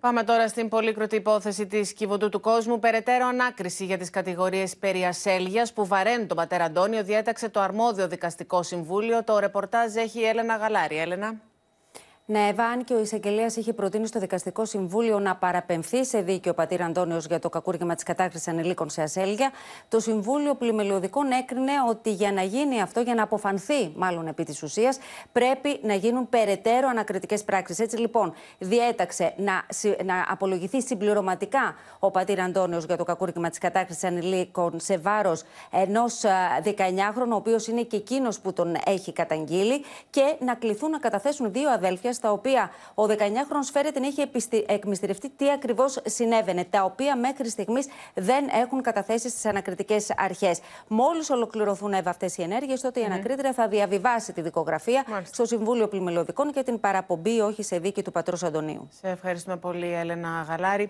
Πάμε τώρα στην πολύκροτη υπόθεση της Κιβωτού του Κόσμου. Περαιτέρω ανάκριση για τις κατηγορίες περί που βαραίνουν τον πατέρα Αντώνιο διέταξε το αρμόδιο δικαστικό συμβούλιο. Το ρεπορτάζ έχει η Έλενα Γαλάρη. Έλενα. Ναι, αν και ο εισαγγελέας είχε προτείνει στο Δικαστικό Συμβούλιο να παραπεμφθεί σε δίκαιο ο πατήρ Αντώνιος για το κακούργημα της κατάκριση ανηλίκων σε ασέλγια, το Συμβούλιο Πλημελιωδικών έκρινε ότι για να γίνει αυτό, για να αποφανθεί μάλλον επί της ουσίας, πρέπει να γίνουν περαιτέρω ανακριτικές πράξεις. Έτσι λοιπόν, διέταξε να, να απολογηθεί συμπληρωματικά ο πατήρ Αντώνιος για το κακούργημα της κατάκριση ανηλίκων σε βάρος ενός 19χρονου, ε, ο οποίος είναι και εκείνος που τον έχει καταγγείλει, και να κληθούν να καταθέσουν δύο αδέλφια στα οποία ο 19χρονο Φέρε την είχε εκμυστηρευτεί τι ακριβώς συνέβαινε, τα οποία μέχρι στιγμής δεν έχουν καταθέσει στις ανακριτικές αρχές. Μόλις ολοκληρωθούν αυτές οι ενέργειες, η ναι. ανακρίτρια θα διαβιβάσει τη δικογραφία στο Συμβούλιο Πλημελωδικών και την παραπομπή όχι σε δίκη του πατρός Αντωνίου. Σε ευχαριστούμε πολύ, Έλενα Γαλάρη.